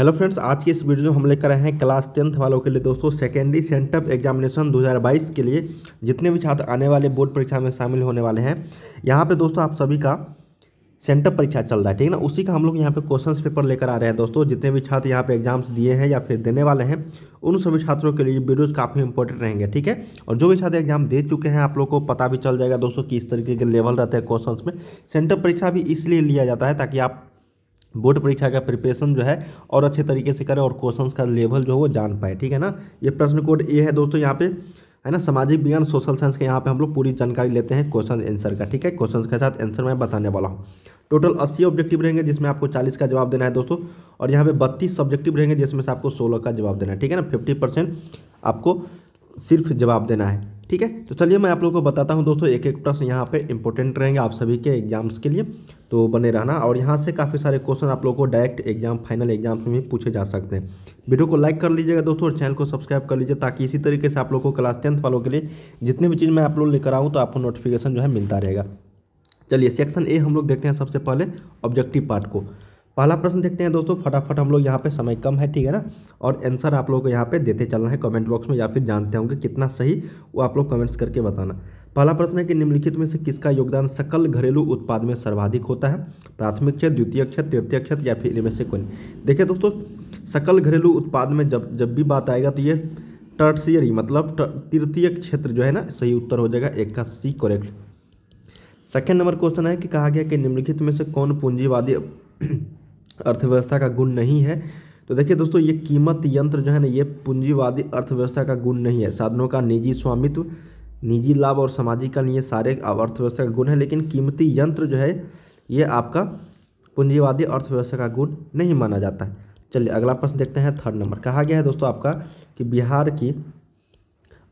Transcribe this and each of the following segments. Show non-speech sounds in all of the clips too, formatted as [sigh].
hello friends आज की इस वीडियो में हम लेकर आए हैं क्लास टेंथ वालों के लिए दोस्तों सेकेंडरी सेंटअप एग्जामिनेशन 2022 के लिए जितने भी छात्र आने वाले बोर्ड परीक्षा में शामिल होने वाले हैं यहाँ पे दोस्तों आप सभी का सेंटअप परीक्षा चल रहा है ठीक है ना उसी का हम लोग यहाँ पे क्वेश्चन पेपर लेकर आ रहे हैं दोस्तों जितने भी छात्र यहाँ पे एग्जाम्स दिए हैं या फिर देने वाले हैं उन सभी छात्रों के लिए वीडियोज़ काफ़ी इंपॉर्टेंट रहेंगे ठीक है और जो भी छात्र एग्जाम दे चुके हैं आप लोग को पता भी चल जाएगा दोस्तों किस तरीके के लेवल रहते हैं क्वेश्चन में सेंटअप परीक्षा भी इसलिए लिया जाता है ताकि आप बोर्ड परीक्षा का प्रिपरेशन जो है और अच्छे तरीके से करें और क्वेश्चंस का लेवल जो है वो जान पाए ठीक है ना ये प्रश्न कोड ए है दोस्तों यहाँ पे है ना सामाजिक विज्ञान सोशल साइंस के यहाँ पे हम लोग पूरी जानकारी लेते हैं क्वेश्चन आंसर का ठीक है क्वेश्चन के साथ आंसर मैं बताने वाला हूँ टोटल अस्सी ऑब्जेक्टिव रहेंगे जिसमें आपको चालीस का जवाब देना है दोस्तों और यहाँ पे बत्तीस सब्जेक्टिव रहेंगे जिसमें से आपको सोलह का जवाब देना है ठीक है ना फिफ्टी परसेंट आपको सिर्फ जवाब देना है ठीक है तो चलिए मैं आप लोगों को बताता हूँ दोस्तों एक एक प्रश्न यहाँ पे इंपॉर्टेंट रहेंगे आप सभी के एग्जाम्स के लिए तो बने रहना और यहाँ से काफ़ी सारे क्वेश्चन आप लोगों को डायरेक्ट एग्जाम फाइनल एग्जाम में भी पूछे जा सकते हैं वीडियो को लाइक कर लीजिएगा दोस्तों और चैनल को सब्सक्राइब कर लीजिए ताकि इसी तरीके से आप लोग को क्लास टेंथ वालों के लिए जितनी भी चीज़ मैं आप लोग लेकर आऊँ तो आपको नोटिफिकेशन जो है मिलता रहेगा चलिए सेक्शन ए हम लोग देखते हैं सबसे पहले ऑब्जेक्टिव पार्ट को पहला प्रश्न देखते हैं दोस्तों फटाफट हम लोग यहाँ पे समय कम है ठीक है ना और आंसर आप लोगों को यहाँ पे देते चलना है कमेंट बॉक्स में या फिर जानते होंगे कितना सही वो आप लोग कमेंट्स करके बताना पहला प्रश्न है कि निम्नलिखित में से किसका योगदान सकल घरेलू उत्पाद में सर्वाधिक होता है प्राथमिक क्षेत्र द्वितीय क्षेत्र तृतीय क्षेत्र या फिर इनमें से कोई देखिए दोस्तों सकल घरेलू उत्पाद में जब जब भी बात आएगा तो ये टर्टसियरी मतलब तृतीय क्षेत्र जो है ना सही उत्तर हो जाएगा एक का C correct second number question है कि कहा गया कि निम्नलिखित में से कौन पूंजीवादी अर्थव्यवस्था का गुण नहीं है तो देखिए दोस्तों ये कीमत यंत्र जो है ना ये पूंजीवादी अर्थव्यवस्था का गुण नहीं है साधनों का निजी स्वामित्व निजी लाभ और सामाजिककरण ये सारे अर्थव्यवस्था का गुण है लेकिन कीमती यंत्र जो है ये आपका पूंजीवादी अर्थव्यवस्था का गुण नहीं माना जाता है चलिए अगला प्रश्न देखते हैं थर्ड नंबर कहा गया है दोस्तों आपका कि बिहार की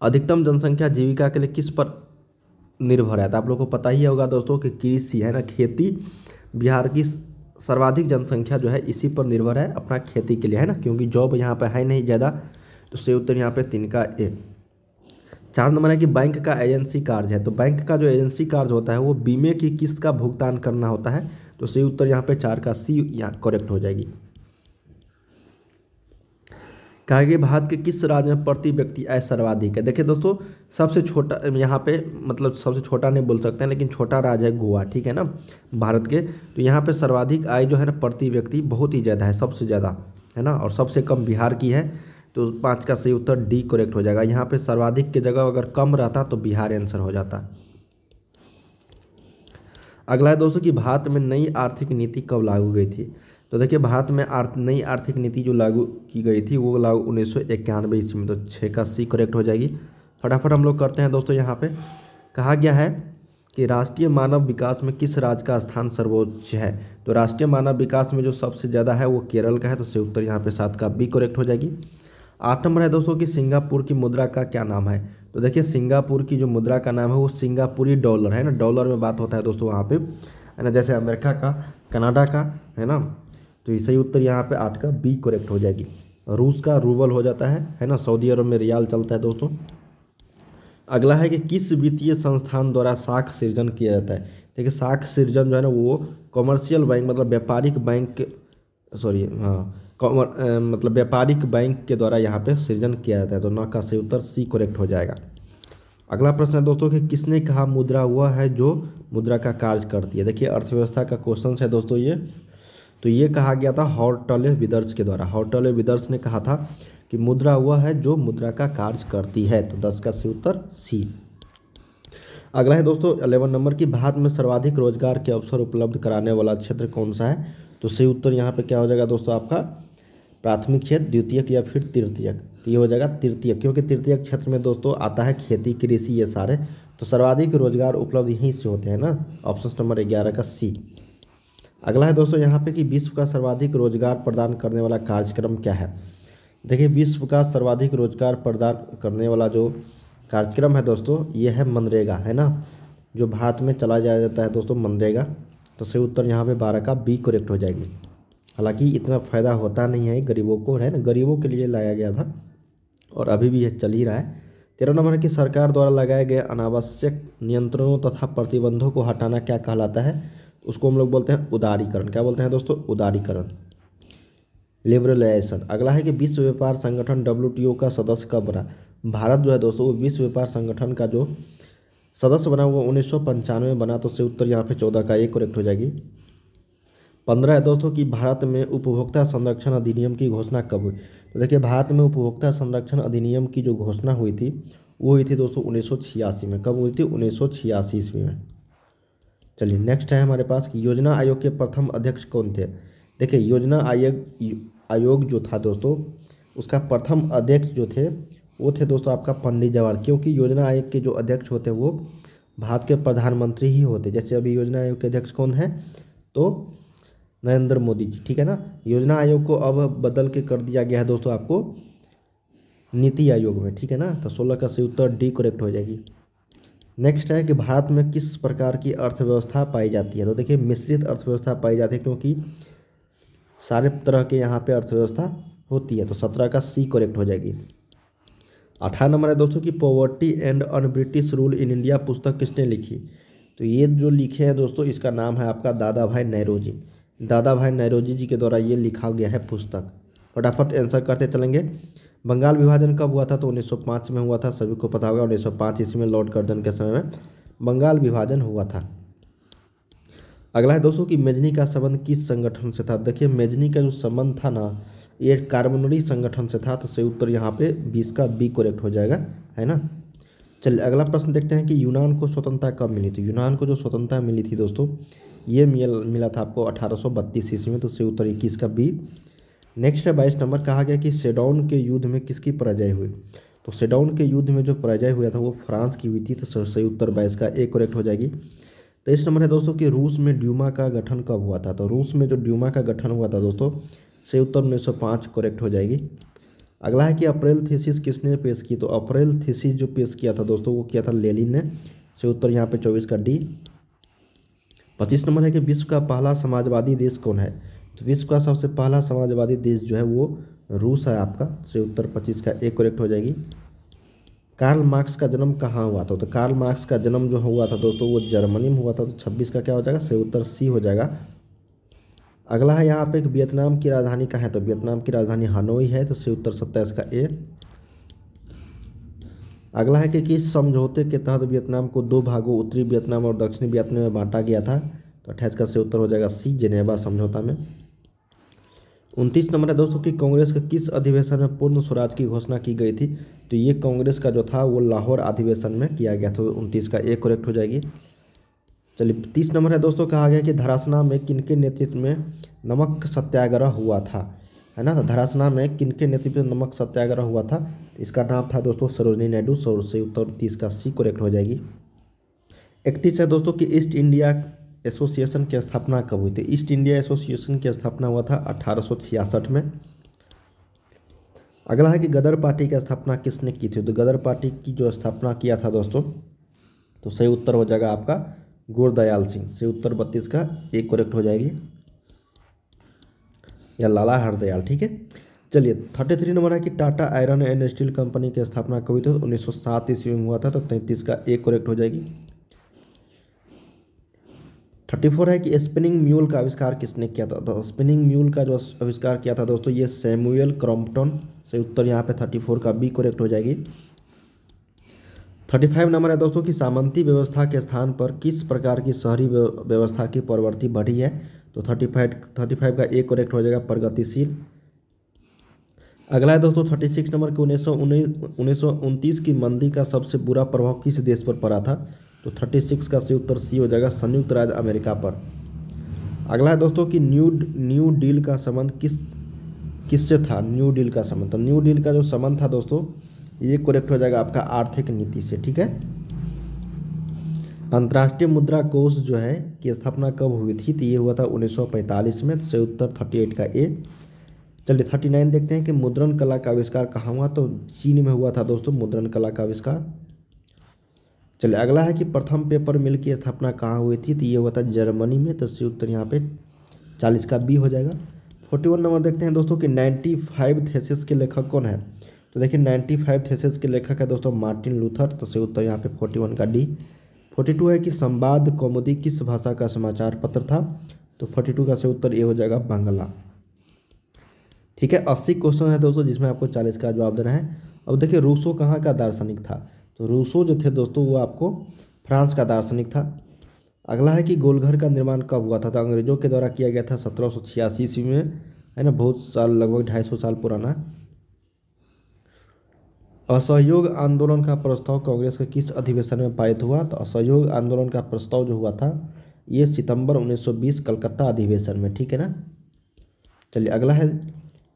अधिकतम जनसंख्या जीविका के लिए किस पर निर्भर है तो आप लोग को पता ही होगा दोस्तों कि कृषि है ना खेती बिहार की सर्वाधिक जनसंख्या जो है इसी पर निर्भर है अपना खेती के लिए है ना क्योंकि जॉब यहाँ पर है नहीं ज़्यादा तो सही उत्तर यहाँ पर तीन का ए चार नंबर है कि बैंक का एजेंसी कार्य है तो बैंक का जो एजेंसी कार्य होता है वो बीमे की किस्त का भुगतान करना होता है तो सही उत्तर यहाँ पे चार का सी यहाँ करेक्ट हो जाएगी कहा कि भारत के किस राज्य में प्रति व्यक्ति आय सर्वाधिक है देखिए दोस्तों सबसे छोटा यहाँ पे मतलब सबसे छोटा नहीं बोल सकते हैं लेकिन छोटा राज्य है गोवा ठीक है ना भारत के तो यहाँ पे सर्वाधिक आय जो है ना प्रति व्यक्ति बहुत ही ज़्यादा है सबसे ज़्यादा है ना और सबसे कम बिहार की है तो पाँच का सही उत्तर डी करेक्ट हो जाएगा यहाँ पर सर्वाधिक की जगह अगर कम रहता तो बिहार आंसर हो जाता अगला है दोस्तों कि भारत में नई आर्थिक नीति कब लागू गई थी तो देखिए भारत में आर्थ, नई आर्थिक नीति जो लागू की गई थी वो लागू उन्नीस सौ इक्यानवे ईस्वी में तो छः का सी करेक्ट हो जाएगी फटाफट हम लोग करते हैं दोस्तों यहाँ पे कहा गया है कि राष्ट्रीय मानव विकास में किस राज्य का स्थान सर्वोच्च है तो राष्ट्रीय मानव विकास में जो सबसे ज़्यादा है वो केरल का है तो सही उत्तर यहाँ पर सात का बी करेक्ट हो जाएगी आठ नंबर है दोस्तों कि सिंगापुर की मुद्रा का क्या नाम है तो देखिए सिंगापुर की जो मुद्रा का नाम है वो सिंगापुरी डॉलर है ना डॉलर में बात होता है दोस्तों वहाँ पे है ना जैसे अमेरिका का कनाडा का है ना तो सही उत्तर यहाँ पे आठ का बी करेक्ट हो जाएगी रूस का रूबल हो जाता है है ना सऊदी अरब में रियाल चलता है दोस्तों अगला है कि किस वित्तीय संस्थान द्वारा साख सृजन किया जाता है देखिए साख सृजन जो है ना वो कॉमर्शियल बैंक मतलब व्यापारिक बैंक सॉरी हाँ कॉमर मतलब व्यापारिक बैंक के द्वारा यहाँ पे सृजन किया जाता है तो न का सही उत्तर सी करेक्ट हो जाएगा अगला प्रश्न है दोस्तों कि किसने कहा मुद्रा हुआ है जो मुद्रा का कार्य करती है देखिए अर्थव्यवस्था का क्वेश्चन है दोस्तों ये तो ये कहा गया था हॉर्टले विदर्श के द्वारा हॉर्टले विदर्श ने कहा था कि मुद्रा वह है जो मुद्रा का कार्य करती है तो दस का सी उत्तर सी अगला है दोस्तों अलेवन नंबर की भारत में सर्वाधिक रोजगार के अवसर उपलब्ध कराने वाला क्षेत्र कौन सा है तो सही उत्तर यहाँ पे क्या हो जाएगा दोस्तों आपका प्राथमिक क्षेत्र द्वितीयक या फिर तृतीयक तो ये हो जाएगा तृतीयक क्योंकि तृतीयक क्षेत्र में दोस्तों आता है खेती कृषि ये सारे तो सर्वाधिक रोजगार उपलब्ध यहीं से होते हैं ना ऑप्शन नंबर ग्यारह का सी अगला है दोस्तों यहाँ पे कि विश्व का सर्वाधिक रोजगार प्रदान करने वाला कार्यक्रम क्या है देखिए विश्व का सर्वाधिक रोजगार प्रदान करने वाला जो कार्यक्रम है दोस्तों ये है मनरेगा है ना जो भारत में चला जाया जाता है दोस्तों मनरेगा तो सही उत्तर यहाँ पे बारह का बी करेक्ट हो जाएगी हालांकि इतना फ़ायदा होता नहीं है गरीबों को है ना गरीबों के लिए लाया गया था और अभी भी यह चल ही रहा है तेरह नंबर की सरकार द्वारा लगाए गए अनावश्यक नियंत्रणों तथा प्रतिबंधों को हटाना क्या कहलाता है उसको हम लोग बोलते हैं उदारीकरण क्या बोलते हैं दोस्तों उदारीकरण लिबरलाइजेशन अगला है कि विश्व व्यापार संगठन डब्ल्यू का सदस्य कब बना भारत जो है दोस्तों वो विश्व व्यापार संगठन का जो सदस्य बना हुआ उन्नीस सौ पंचानवे में बना तो उससे उत्तर यहाँ पे चौदह का एक करेक्ट हो जाएगी पंद्रह है दोस्तों कि भारत में उपभोक्ता संरक्षण अधिनियम की घोषणा कब हुई तो देखिए भारत में उपभोक्ता संरक्षण अधिनियम की जो घोषणा हुई थी वो हुई थी दोस्तों उन्नीस में कब हुई थी उन्नीस सौ ईस्वी में चलिए नेक्स्ट है हमारे पास कि योजना आयोग के प्रथम अध्यक्ष कौन थे देखिए योजना आयोग आयोग जो था दोस्तों उसका प्रथम अध्यक्ष जो थे वो थे दोस्तों आपका पंडित जवाहर क्योंकि योजना आयोग के जो अध्यक्ष होते हैं वो भारत के प्रधानमंत्री ही होते जैसे अभी योजना आयोग के अध्यक्ष कौन है तो नरेंद्र मोदी जी ठीक है ना योजना आयोग को अब बदल के कर दिया गया है दोस्तों आपको नीति आयोग में ठीक है ना तो सोलह का सही उत्तर डी करेक्ट हो जाएगी नेक्स्ट है कि भारत में किस प्रकार की अर्थव्यवस्था पाई जाती है तो देखिए मिश्रित अर्थव्यवस्था पाई जाती है क्योंकि सारे तरह के यहाँ पे अर्थव्यवस्था होती है तो सत्रह का सी करेक्ट हो जाएगी अठारह नंबर है दोस्तों की poverty and unbritish rule in India पुस्तक किसने लिखी तो ये जो लिखे हैं दोस्तों इसका नाम है आपका दादा भाई नैरोजी दादा भाई नैरोजी जी के द्वारा ये लिखा गया है पुस्तक फटाफट आंसर करते चलेंगे बंगाल विभाजन कब हुआ था तो 1905 में हुआ था सभी को पता होगा 1905 ईस्वी में लॉर्ड कर्जन के समय में बंगाल विभाजन हुआ था अगला है दोस्तों कि मेजनी का संबंध किस संगठन से था देखिए मेजनी का जो संबंध था ना ये कार्बनरी संगठन से था तो सही उत्तर यहाँ पे बीस का बी कोरेक्ट हो जाएगा है ना चलिए अगला प्रश्न देखते हैं कि यूनान को स्वतंत्रता कब मिली थी यूनान को जो स्वतंत्रता मिली थी दोस्तों ये मिला था आपको अठारह ईस्वी में तो सही उत्तर इक्कीस का बी नेक्स्ट है बाईस नंबर कहा गया कि सेडाउन के युद्ध में किसकी पराजय हुई तो सेडाउन के युद्ध में जो पराजय हुआ था वो फ्रांस की हुई थी तो सही उत्तर बाईस का एक करेक्ट हो जाएगी तेईस नंबर है दोस्तों कि रूस में ड्यूमा का गठन कब हुआ था तो रूस में जो ड्यूमा का गठन हुआ था दोस्तों से उत्तर उन्नीस सौ पाँच करेक्ट हो जाएगी अगला है कि अप्रैल थीसिस किसने पेश की तो अप्रैल थीसिस जो पेश किया था दोस्तों वो किया था लेलिन ने सही उत्तर यहाँ पे चौबीस का डी पच्चीस नंबर है कि विश्व का पहला समाजवादी देश कौन है तो विश्व का सबसे पहला समाजवादी देश जो है वो रूस है आपका से उत्तर पच्चीस का एक करेक्ट हो जाएगी कार्ल मार्क्स का जन्म कहाँ हुआ था तो कार्ल मार्क्स का जन्म जो हुआ था दोस्तों वो जर्मनी में हुआ था तो छब्बीस का क्या हो जाएगा से उत्तर सी हो जाएगा अगला है यहाँ पे वियतनाम की राजधानी कहाँ है तो वियतनाम की राजधानी हनोई है तो से उत्तर सत्ताईस का ए अगला है कि किस समझौते के तहत वियतनाम को दो भागों उत्तरी वियतनाम और दक्षिणी वियतनाम में बांटा गया था तो अट्ठाईस का से उत्तर हो जाएगा सी जेनेवा समझौता में उनतीस नंबर है दोस्तों कि कांग्रेस के किस अधिवेशन में पूर्ण स्वराज की घोषणा की गई थी तो ये कांग्रेस का जो था वो लाहौर अधिवेशन में किया गया था उनतीस का एक करेक्ट हो जाएगी चलिए तीस नंबर है दोस्तों कहा गया कि धरासना में किनके नेतृत्व में नमक सत्याग्रह हुआ था है ना तो धरासना में किनके नेतृत्व में नमक सत्याग्रह हुआ था तो इसका नाम था दोस्तों सरोजनी नायडू सौ से उत्तर तीस का सी करेक्ट हो जाएगी इकतीस है दोस्तों कि ईस्ट इंडिया एसोसिएशन की स्थापना कब हुई थी ईस्ट इंडिया एसोसिएशन की स्थापना हुआ था अठारह में अगला है कि गदर पार्टी की स्थापना किसने की थी तो गदर पार्टी की जो स्थापना किया था दोस्तों तो सही उत्तर हो जाएगा आपका गुरदयाल सिंह सही उत्तर बत्तीस का एक करेक्ट हो जाएगी या लाला हरदयाल ठीक है चलिए थर्टी थ्री नंबर है कि Tata iron and steel company की स्थापना कब हुई थी उन्नीस सौ सात ईस्वी में हुआ था तो तैंतीस का एक करेक्ट हो जाएगी थर्टी फोर है कि स्पिनिंग म्यूल का आविष्कार किसने किया था तो स्पिनिंग म्यूल का जो आविष्कार किया था दोस्तों ये सैमुअल क्रॉम्पटन से उत्तर यहाँ पे थर्टी फोर का बी करेक्ट हो जाएगी थर्टी फाइव नंबर है दोस्तों कि सामंती व्यवस्था के स्थान पर किस प्रकार की शहरी व्यवस्था की प्रवृत्ति बढ़ी है तो थर्टी फाइव थर्टी फाइव का ए करेक्ट हो जाएगा प्रगतिशील अगला है दोस्तों थर्टी सिक्स नंबर की उन्नीस सौ उन्नीस की मंदी का सबसे बुरा प्रभाव किस देश पर पड़ा था तो 36 का सही उत्तर सी हो जाएगा संयुक्त राज्य अमेरिका पर अगला है दोस्तों कि न्यू न्यू डील का संबंध किस किससे था न्यू डील का संबंध तो न्यू डील का जो संबंध था दोस्तों ये करेक्ट हो जाएगा आपका आर्थिक नीति से ठीक है अंतर्राष्ट्रीय मुद्रा कोष जो है की स्थापना कब हुई थी तो ये हुआ था 1945 में से उत्तर 38 का ए चलिए 39 देखते हैं कि मुद्रण कला का आविष्कार कहाँ हुआ तो चीन में हुआ था दोस्तों मुद्रण कला का आविष्कार चलिए अगला है कि प्रथम पेपर मिल की स्थापना कहाँ हुई थी तो ये होता है जर्मनी में तो सी उत्तर यहाँ पे चालीस का बी हो जाएगा फोर्टी वन नंबर देखते हैं दोस्तों कि नाइन्टी फाइव थेसिस के लेखक कौन है तो देखिए नाइन्टी फाइव थेसिस के लेखक है दोस्तों मार्टिन लूथर तो सही उत्तर यहाँ पे फोर्टी वन का डी फोर्टी टू है कि संवाद कौमुदी किस भाषा का समाचार पत्र था तो फोर्टी टू का सही उत्तर ये हो जाएगा बांग्ला ठीक है अस्सी क्वेश्चन है दोस्तों जिसमें आपको चालीस का जवाब देना है अब देखिए रूसो कहाँ का दार्शनिक था तो रूसो जो थे दोस्तों वो आपको फ्रांस का दार्शनिक था अगला है कि गोलघर का निर्माण कब हुआ था तो अंग्रेजों के द्वारा किया गया था सत्रह सौ छियासी ईस्वी में है ना बहुत साल लगभग ढाई सौ साल पुराना असहयोग आंदोलन का प्रस्ताव कांग्रेस के किस अधिवेशन में पारित हुआ तो असहयोग आंदोलन का प्रस्ताव जो हुआ था ये सितंबर 1920 कलकत्ता अधिवेशन में ठीक है ना चलिए अगला है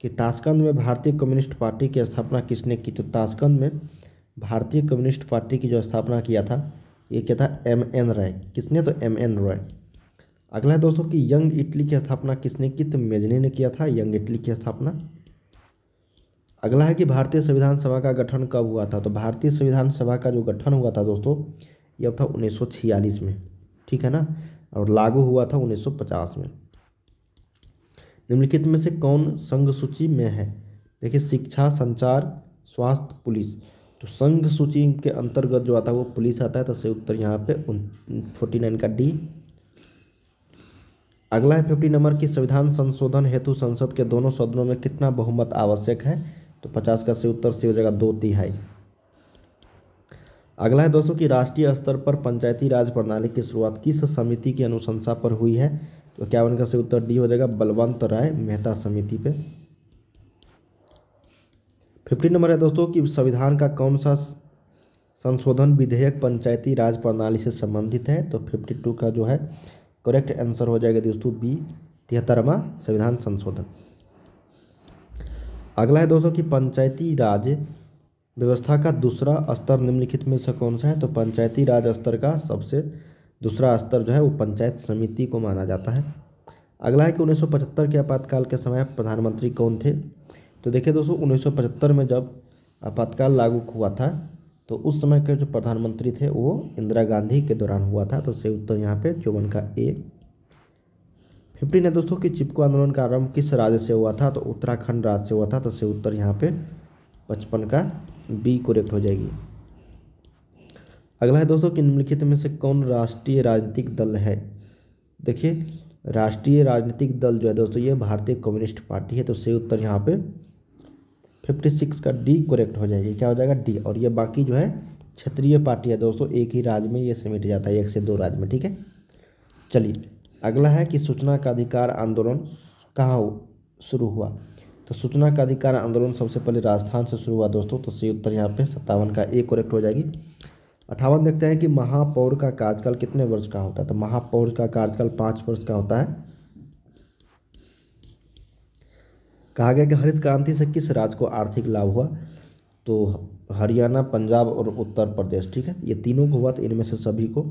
कि ताशकंद में भारतीय कम्युनिस्ट पार्टी की स्थापना किसने की तो ताशकंद में भारतीय कम्युनिस्ट पार्टी की जो स्थापना किया था ये क्या था एम एन रॉय किसने तो एम एन रॉय अगला है दोस्तों कि यंग इटली की स्थापना किसने की तो मेजने ने किया था यंग इटली की स्थापना अगला है कि भारतीय संविधान सभा का गठन कब हुआ था तो भारतीय संविधान सभा का जो गठन हुआ था दोस्तों यह था उन्नीस में ठीक है ना और लागू हुआ था 1950 में निम्नलिखित में से कौन संघ सूची में है देखिए शिक्षा संचार स्वास्थ्य पुलिस तो संघ सूची के अंतर्गत जो आता है वो पुलिस आता है तो सही उत्तर यहाँ पे फोर्टी नाइन का डी अगला है फिफ्टी नंबर की संविधान संशोधन हेतु संसद के दोनों सदनों में कितना बहुमत आवश्यक है तो पचास का सही उत्तर सही हो जाएगा दो तिहाई अगला है दोस्तों की राष्ट्रीय स्तर पर पंचायती राज प्रणाली की शुरुआत किस समिति की अनुशंसा पर हुई है तो क्या का सही उत्तर डी हो जाएगा बलवंत राय मेहता समिति पे फिफ्टीन नंबर है दोस्तों कि संविधान का कौन सा संशोधन विधेयक पंचायती राज प्रणाली से संबंधित है तो फिफ्टी टू का जो है करेक्ट आंसर हो जाएगा दोस्तों बी तिहत्तरवा संविधान संशोधन अगला है दोस्तों कि पंचायती राज व्यवस्था का दूसरा स्तर निम्नलिखित में से कौन सा है तो पंचायती राज स्तर का सबसे दूसरा स्तर जो है वो पंचायत समिति को माना जाता है अगला है कि उन्नीस के आपातकाल के समय प्रधानमंत्री कौन थे तो देखिए दोस्तों उन्नीस में जब आपातकाल लागू हुआ था तो उस समय के जो प्रधानमंत्री थे वो इंदिरा गांधी के दौरान हुआ था तो से उत्तर यहाँ पे चौवन का ए फिफ्टीन है दोस्तों कि चिपको आंदोलन का आरंभ किस राज्य से हुआ था तो उत्तराखंड राज्य से हुआ था तो से उत्तर यहाँ पे पचपन का बी कोरेक्ट हो जाएगी अगला है दोस्तों कि निम्नलिखित में से कौन राष्ट्रीय राजनीतिक दल है देखिए राष्ट्रीय राजनीतिक दल जो है दोस्तों ये भारतीय कम्युनिस्ट पार्टी है तो से उत्तर यहाँ पे फिफ्टी सिक्स का डी करेक्ट हो जाएगा क्या हो जाएगा डी और ये बाकी जो है क्षेत्रीय पार्टी है दोस्तों एक ही राज्य में ये समेट जाता है एक से दो राज्य में ठीक है चलिए अगला है कि सूचना का अधिकार आंदोलन कहाँ शुरू हुआ तो सूचना का अधिकार आंदोलन सबसे पहले राजस्थान से शुरू हुआ दोस्तों तो सही उत्तर यहाँ पे सत्तावन का ए करेक्ट हो जाएगी अठावन देखते हैं कि महापौर का कार्यकाल कितने वर्ष का होता है तो महापौर का कार्यकाल पाँच वर्ष का होता है कहा गया कि हरित क्रांति से किस राज्य को आर्थिक लाभ हुआ तो हरियाणा पंजाब और उत्तर प्रदेश ठीक है ये तीनों को हुआ तो इनमें से सभी को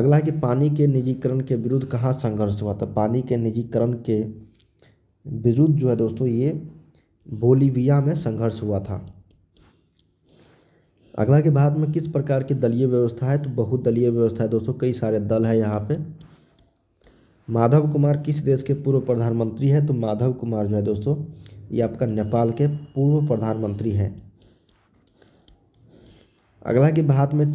अगला है कि पानी के निजीकरण के विरुद्ध कहाँ संघर्ष हुआ था तो पानी के निजीकरण के विरुद्ध जो है दोस्तों ये बोलीविया में संघर्ष हुआ था अगला के भारत में किस प्रकार की दलीय व्यवस्था है तो बहुदलीय व्यवस्था है दोस्तों कई सारे दल है यहाँ पे माधव कुमार किस देश के पूर्व प्रधानमंत्री है तो माधव कुमार जो है दोस्तों ये आपका नेपाल के पूर्व प्रधानमंत्री हैं अगला कि भारत में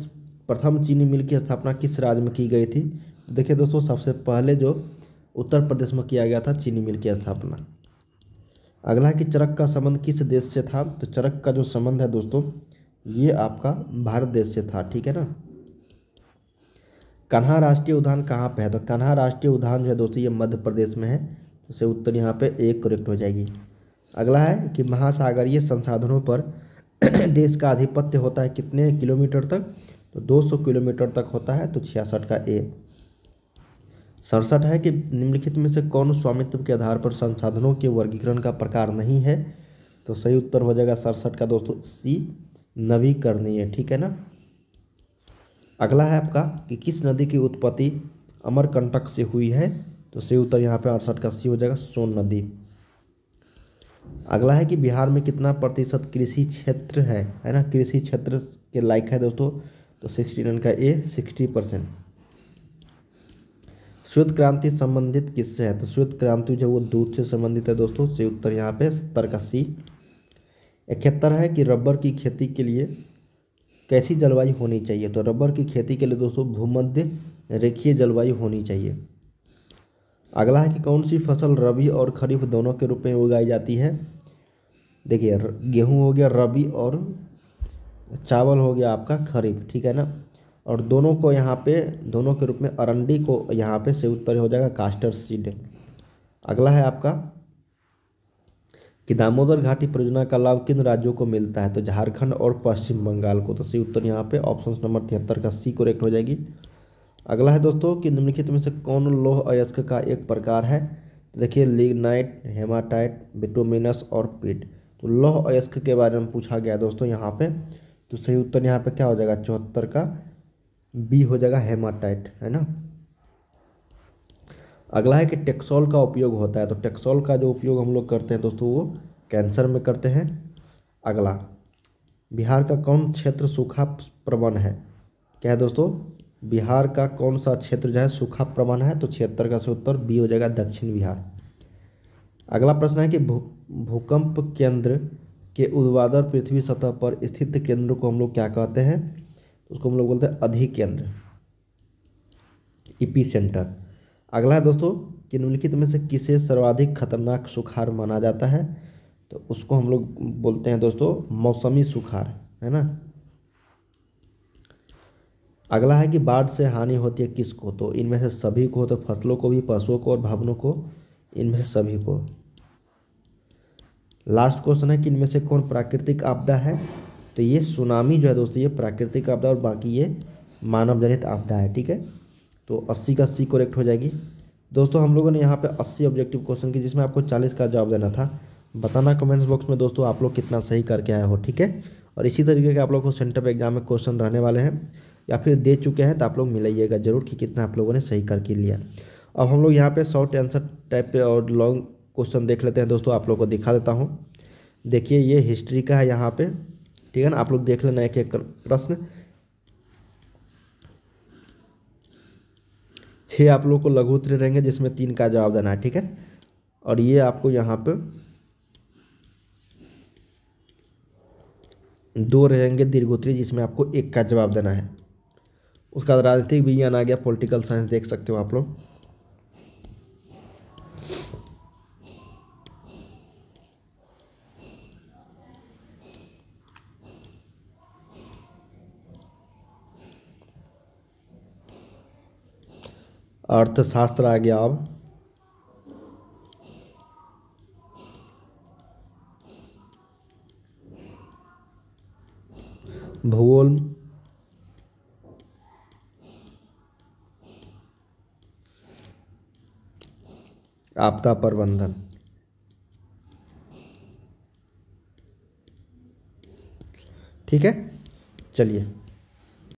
प्रथम चीनी मिल की स्थापना किस राज्य में की गई थी तो देखिए दोस्तों सबसे पहले जो उत्तर प्रदेश में किया गया था चीनी मिल की स्थापना अगला कि चरक का संबंध किस देश से था तो चरक का जो संबंध है दोस्तों ये आपका भारत देश से था ठीक है ना कन्हा राष्ट्रीय उद्यान कहाँ पे है तो कन्हा राष्ट्रीय उद्यान जो है दोस्तों ये मध्य प्रदेश में है तो इसे उत्तर यहाँ पे एक करेक्ट हो जाएगी अगला है कि महासागरीय संसाधनों पर [clears throat] देश का आधिपत्य होता है कितने किलोमीटर तक तो 200 किलोमीटर तक होता है तो छियासठ का ए सड़सठ है कि निम्नलिखित में से कौन स्वामित्व के आधार पर संसाधनों के वर्गीकरण का प्रकार नहीं है तो सही उत्तर हो जाएगा सड़सठ का दोस्तों सी नवीकरणीय ठीक है ना अगला है आपका कि किस नदी की उत्पत्ति अमरकंटक से हुई है तो सही उत्तर यहाँ पे अड़सठ का सी हो जाएगा सोन नदी अगला है कि बिहार में कितना प्रतिशत कृषि क्षेत्र है है ना कृषि क्षेत्र के लायक है दोस्तों तो सिक्सटी नाइन का ए सिक्सटी परसेंट श्वेत क्रांति संबंधित किससे है तो श्वेत क्रांति जो वो दूध से संबंधित है दोस्तों से उत्तर यहाँ पे सत्तर का सी इकहत्तर है कि रबर की खेती के लिए कैसी जलवायु होनी चाहिए तो रबर की खेती के लिए दोस्तों भूमध्य रेखीय जलवायु होनी चाहिए अगला है कि कौन सी फसल रबी और खरीफ दोनों के रूप में उगाई जाती है देखिए गेहूँ हो गया रबी और चावल हो गया आपका खरीफ ठीक है ना और दोनों को यहाँ पे दोनों के रूप में अरंडी को यहाँ पे से उत्तर हो जाएगा कास्टर सीड अगला है आपका कि दामोदर घाटी परियोजना का लाभ किन राज्यों को मिलता है तो झारखंड और पश्चिम बंगाल को तो सही उत्तर यहाँ पे ऑप्शन नंबर तिहत्तर का सी कोरेक्ट हो जाएगी अगला है दोस्तों कि निम्नलिखित में से कौन लोह अयस्क का एक प्रकार है तो देखिए लिगनाइट हेमाटाइट बिटोमिनस और पीट तो लोह अयस्क के बारे में पूछा गया दोस्तों यहाँ पे तो सही उत्तर यहाँ पे क्या हो जाएगा चौहत्तर का बी हो जाएगा हेमाटाइट है ना अगला है कि टेक्सोल का उपयोग होता है तो टेक्सोल का जो उपयोग हम लोग करते हैं दोस्तों वो कैंसर में करते हैं अगला बिहार का कौन क्षेत्र सूखा प्रवण है क्या है दोस्तों बिहार का कौन सा क्षेत्र जो है सूखा प्रवण है तो छिहत्तर का से उत्तर बी हो जाएगा दक्षिण बिहार अगला प्रश्न है कि भूकंप केंद्र के उद्वादर पृथ्वी सतह पर स्थित केंद्र को हम लोग क्या कहते हैं उसको हम लोग बोलते हैं अधिकेंद्र ईपी सेंटर अगला है दोस्तों कि निम्नलिखित में से किसे सर्वाधिक खतरनाक सुखार माना जाता है तो उसको हम लोग बोलते हैं दोस्तों मौसमी सुखार है ना अगला है कि बाढ़ से हानि होती है किसको तो इनमें से सभी को तो फसलों को भी पशुओं को और भवनों को इनमें से सभी को लास्ट क्वेश्चन है कि इनमें से कौन प्राकृतिक आपदा है तो ये सुनामी जो है दोस्तों ये प्राकृतिक आपदा और बाकी ये मानव जनित आपदा है ठीक है तो अस्सी का सी करेक्ट हो जाएगी दोस्तों हम लोगों ने यहाँ पे 80 ऑब्जेक्टिव क्वेश्चन की जिसमें आपको 40 का जवाब देना था बताना कमेंट्स बॉक्स में दोस्तों आप लोग कितना सही करके आए हो ठीक है और इसी तरीके के आप लोग को सेंटर एग्जाम में क्वेश्चन रहने वाले हैं या फिर दे चुके हैं तो आप लोग मिलाइएगा जरूर कि कितना आप लोगों ने सही करके लिया अब हम लोग यहाँ पर शॉर्ट आंसर टाइप पे और लॉन्ग क्वेश्चन देख लेते हैं दोस्तों आप लोग को दिखा देता हूँ देखिए ये हिस्ट्री का है यहाँ पर ठीक है ना आप लोग देख लेना एक एक प्रश्न छः आप लोग को लघु उत्तर रहेंगे जिसमें तीन का जवाब देना है ठीक है और ये आपको यहाँ पे दो रहेंगे दीर्घोत्री जिसमें आपको एक का जवाब देना है उसका राजनीतिक विज्ञान आ गया पॉलिटिकल साइंस देख सकते हो आप लोग अर्थशास्त्र आ गया अब भूगोल आपदा प्रबंधन ठीक है चलिए